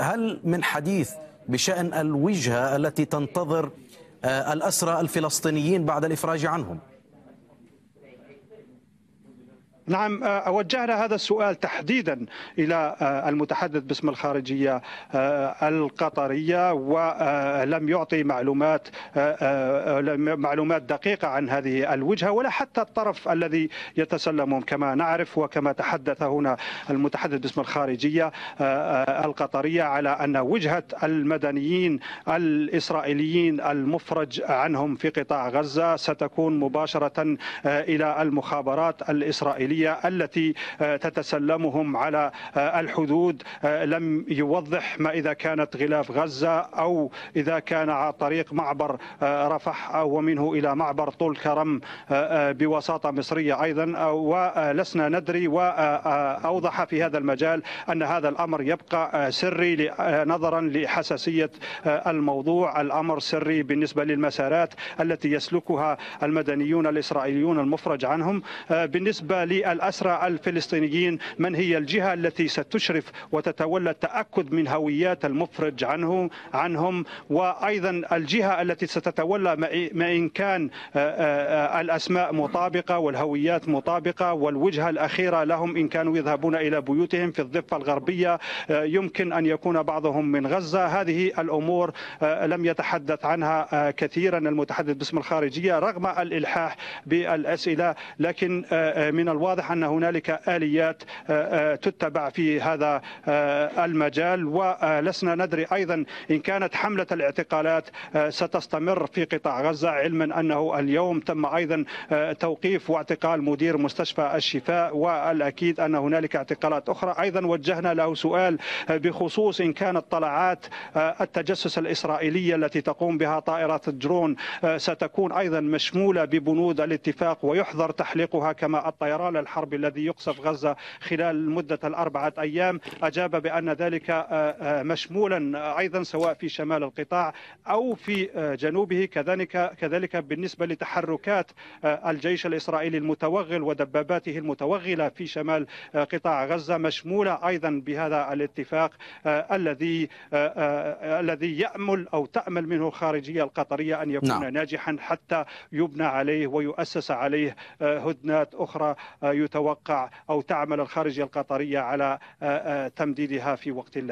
هل من حديث بشأن الوجهة التي تنتظر آه، الأسرى الفلسطينيين بعد الإفراج عنهم؟ نعم آه، وجهنا هذا السؤال تحديدا الى آه، المتحدث باسم الخارجيه آه، القطريه ولم يعطي معلومات معلومات دقيقه عن هذه الوجهه ولا حتى الطرف الذي يتسلمهم كما نعرف وكما تحدث هنا المتحدث باسم الخارجيه القطريه على ان وجهه المدنيين الاسرائيليين المفرج عنهم في قطاع غزه ستكون مباشره الى المخابرات الاسرائيليه الدولية التي آه، تتسلمهم على آه، الحدود آه، لم يوضح ما إذا كانت غلاف غزة أو إذا كان على طريق معبر رفح ومنه إلى معبر طول كرم بوساطة مصرية أيضا ولسنا ندري وأوضح في هذا المجال أن هذا الأمر يبقى سري نظرا لحساسية الموضوع الأمر سري بالنسبة للمسارات التي يسلكها المدنيون الإسرائيليون المفرج عنهم بالنسبة لي الأسرى الفلسطينيين من هي الجهة التي ستشرف وتتولى التأكد من هويات المفرج عنه عنهم وأيضا الجهة التي ستتولى ما إن كان آه، آه، آه، الأسماء مطابقة والهويات مطابقة والوجهة الأخيرة لهم إن كانوا يذهبون إلى بيوتهم في الضفة الغربية يمكن أن يكون بعضهم من غزة هذه الأمور لم يتحدث عنها كثيرا المتحدث باسم الخارجية رغم الإلحاح بالأسئلة لكن من الواضح واضح ان هنالك اليات آه، آه، تتبع في هذا آه، المجال ولسنا ندري ايضا ان كانت حمله الاعتقالات ستستمر في قطاع غزه علما انه اليوم تم ايضا توقيف واعتقال مدير مستشفى الشفاء والاكيد ان هنالك اعتقالات اخرى ايضا وجهنا له سؤال بخصوص ان كانت طلعات التجسس الاسرائيليه التي تقوم بها طائرات الدرون ستكون ايضا مشموله ببنود الاتفاق ويحظر تحليقها كما الطيران الحرب الذي يقصف غزة خلال مدة الأربعة أيام أجاب بأن ذلك آه، آه، مشمولا آه، أيضا سواء في شمال القطاع أو في جنوبه كذلك كذلك بالنسبة لتحركات الجيش الإسرائيلي المتوغل ودباباته المتوغلة في شمال قطاع غزة مشمولة أيضا بهذا الاتفاق الذي الذي يأمل أو تأمل منه الخارجية القطرية أن يكون نعم. ناجحا حتى يبنى عليه ويؤسس عليه هدنات أخرى يتوقع أو تعمل الخارجية القطرية على آه، آه، تمديدها في وقت لاحق